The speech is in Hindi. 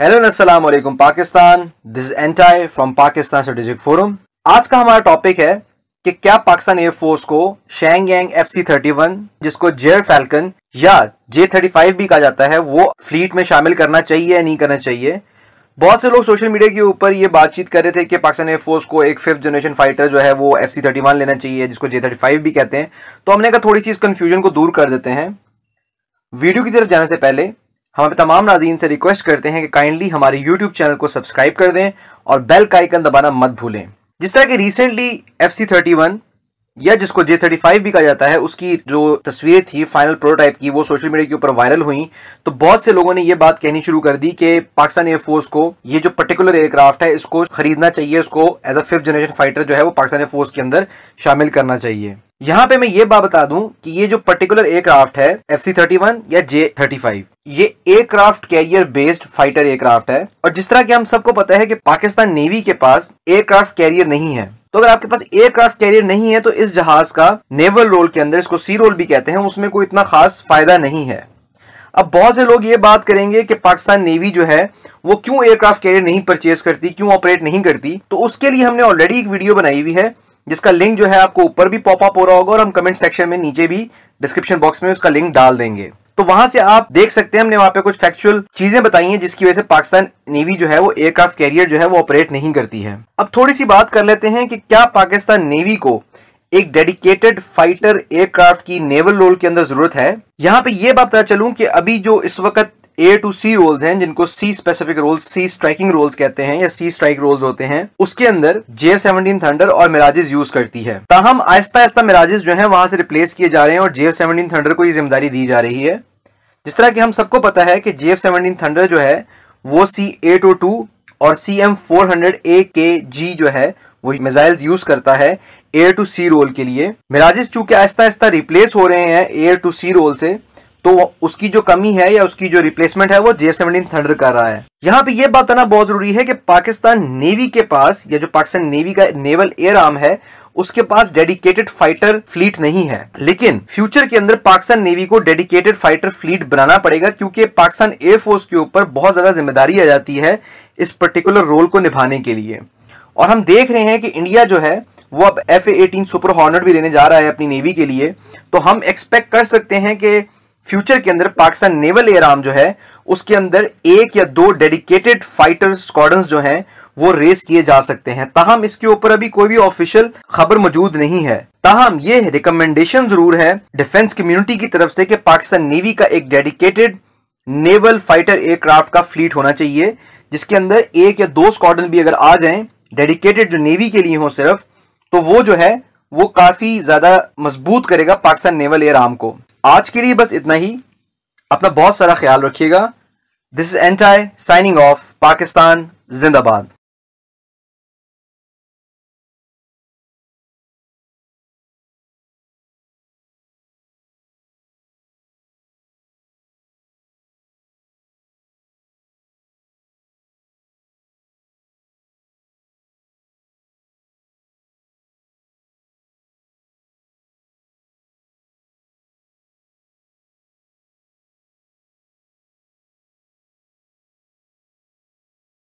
हेलो अस्सलाम वालेकुम पाकिस्तान दिस एंटाई फ्रॉम पाकिस्तान स्ट्रेटेजिक फोरम आज का हमारा टॉपिक है कि क्या पाकिस्तान एयरफोर्स को Shenyang F C thirty one जिसको जेयर फैल्कन या जे थर्टी फाइव भी कहा जाता है वो फ्लीट में शामिल करना चाहिए या नहीं करना चाहिए बहुत से लोग सोशल मीडिया के ऊपर ये बातचीत कर रहे थे कि पाकिस्तान एयरफोर्स को एक फिफ्थ जनरेशन फाइटर जो है वो एफ सी थर्टी वन लेना चाहिए जिसको जे थर्टी फाइव भी कहते हैं तो हमने कहा थोड़ी सी इस कन्फ्यूजन को दूर कर देते हैं वीडियो की तरफ जाने से पहले हम तमाम नाजीन से रिक्वेस्ट करते हैं कि काइंडली हमारे यूट्यूब चैनल को सब्सक्राइब कर दें और बेल का आइकन दबाना मत भूलें जिस तरह की recently F C thirty one या जिसको जे थर्टी फाइव भी कहा जाता है उसकी जो तस्वीरें थी फाइनल प्रोटोटाइप की वो सोशल मीडिया के ऊपर वायरल हुई तो बहुत से लोगों ने ये बात कहनी शुरू कर दी कि पाकिस्तान एयरफोर्स को ये जो पर्टिकुलर एयरक्राफ्ट है इसको खरीदना चाहिए उसको as a fifth generation fighter जो है वो पाकिस्तान एयरफोर्स के अंदर शामिल करना चाहिए यहाँ पे मैं ये बात बता दूं कि ये जो पर्टिकुलर एयरक्राफ्ट है एफ सी थर्टी वन या जे थर्टी फाइव ये aircraft carrier based fighter aircraft है और जिस तरह की हम सबको पता है कि पाकिस्तान नेवी के पास एयरक्राफ्ट कैरियर नहीं है तो अगर आपके पास एयरक्राफ्ट कैरियर नहीं है तो इस जहाज का नेवल रोल के अंदर इसको सी रोल भी कहते हैं उसमें कोई इतना खास फायदा नहीं है अब बहुत से लोग ये बात करेंगे कि पाकिस्तान नेवी जो है वो क्यों एयरक्राफ्ट कैरियर नहीं परचेज करती क्यों ऑपरेट नहीं करती तो उसके लिए हमने ऑलरेडी एक वीडियो बनाई हुई है जिसका लिंक जो है आपको ऊपर भी पॉपअप हो रहा होगा और हम कमेंट सेक्शन में नीचे भी डिस्क्रिप्शन बॉक्स में उसका लिंक डाल देंगे तो वहां से आप देख सकते हैं हमने वहां पे कुछ फैक्चुअल चीजें बताई हैं जिसकी वजह से पाकिस्तान नेवी जो है वो एयरक्राफ्ट कैरियर जो है वो ऑपरेट नहीं करती है अब थोड़ी सी बात कर लेते हैं कि क्या पाकिस्तान नेवी को एक डेडिकेटेड फाइटर एयरक्राफ्ट की नेवल रोल के अंदर जरूरत है यहाँ पे ये बात पता चलूं कि अभी जो इस वक्त ए टू सी रोल्स हैं जिनको sea specific roles sea striking roles कहते हैं या सी स्ट्राइक रोल्स होते हैं उसके अंदर जे एफ सेवनटीन थंडर और मिराजेस यूज करती है ताहम आहिस्ता आहिस्ता मिराजेस जो है वहां से रिप्लेस किए जा रहे हैं और एफ सेवनटीन थंडर को ये जिम्मेदारी दी जा रही है जिस तरह की हम सबको पता है कि एफ सेवनटीन थंडर जो है वो सी एट ओ टू और C M four hundred A K G जो है वो मिसाइल्स यूज करता है एयर टू सी रोल के लिए मिराजेस चूंकि आहिस्ता आहिस्ता रिप्लेस हो रहे हैं एयर टू सी रोल से तो उसकी जो कमी है या उसकी जो रिप्लेसमेंट है वो जे सेवनटीन थंडर कर रहा है यहाँ पे ये बात आना बहुत जरूरी है कि पाकिस्तान नेवी के पास या जो पाकिस्तान नेवी का नेवल एयर आर्म है उसके पास डेडिकेटेड फाइटर फ्लीट नहीं है लेकिन फ्यूचर के अंदर पाकिस्तान नेवी को डेडिकेटेड फाइटर फ्लीट बनाना पड़ेगा क्योंकि पाकिस्तान एयरफोर्स के ऊपर बहुत ज्यादा जिम्मेदारी आ जाती है इस पर्टिकुलर रोल को निभाने के लिए और हम देख रहे हैं कि इंडिया जो है वो अब F A eighteen super hornet भी देने जा रहा है अपनी नेवी के लिए तो हम एक्सपेक्ट कर सकते हैं कि फ्यूचर के अंदर पाकिस्तान नेवल एयर आर्म जो है उसके अंदर एक या दो डेडिकेटेड फाइटर स्कॉडन जो हैं वो रेस किए जा सकते हैं ताहम इसके ऊपर अभी कोई भी ऑफिशियल खबर मौजूद नहीं है ताहम ये रिकमेंडेशन जरूर है डिफेंस कम्युनिटी की तरफ से कि पाकिस्तान नेवी का एक डेडिकेटेड नेवल फाइटर एयरक्राफ्ट का फ्लीट होना चाहिए जिसके अंदर एक या दो स्क्वाडन भी अगर आ जाएं डेडिकेटेड जो नेवी के लिए हो सिर्फ तो वो जो है वो काफी ज्यादा मजबूत करेगा पाकिस्तान नेवल एयर आर्म को आज के लिए बस इतना ही अपना बहुत सारा ख्याल रखिएगा दिस इज एंटाई साइनिंग ऑफ पाकिस्तान जिंदाबाद